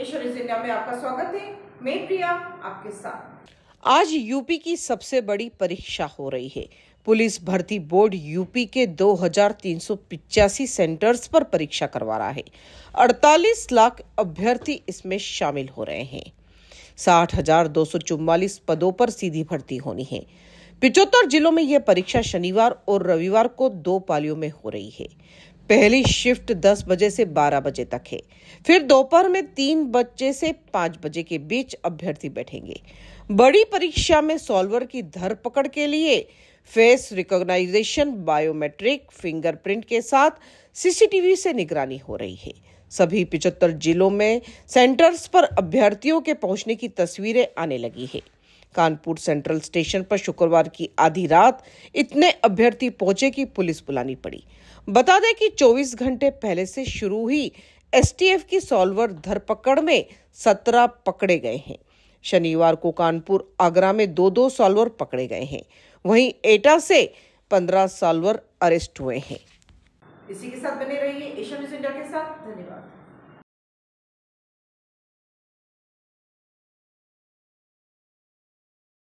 आपका स्वागत है मैं प्रिया आपके साथ आज यूपी की सबसे बड़ी परीक्षा हो रही है पुलिस भर्ती बोर्ड यूपी के दो सेंटर्स पर परीक्षा करवा रहा है 48 लाख अभ्यर्थी इसमें शामिल हो रहे हैं साठ पदों पर सीधी भर्ती होनी है पिचहत्तर जिलों में यह परीक्षा शनिवार और रविवार को दो पालियों में हो रही है पहली शिफ्ट 10 बजे से 12 बजे तक है फिर दोपहर में तीन बजे से पांच बजे के बीच अभ्यर्थी बैठेंगे बड़ी परीक्षा में सॉल्वर की धरपकड़ के लिए फेस रिकॉग्नाइजेशन बायोमेट्रिक फिंगरप्रिंट के साथ सीसीटीवी से निगरानी हो रही है सभी पिचहत्तर जिलों में सेंटर्स पर अभ्यर्थियों के पहुंचने की तस्वीरें आने लगी है कानपुर सेंट्रल स्टेशन पर शुक्रवार की आधी रात इतने अभ्यर्थी पहुंचे कि पुलिस बुलानी पड़ी बता दें कि 24 घंटे पहले से शुरू हुई एसटीएफ की सॉल्वर धरपकड़ में 17 पकड़े गए हैं शनिवार को कानपुर आगरा में दो दो सॉल्वर पकड़े गए हैं वहीं एटा से 15 सॉल्वर अरेस्ट हुए हैं इसी के साथ बने रहिए एशिया न्यूज इंडिया के साथ धन्यवाद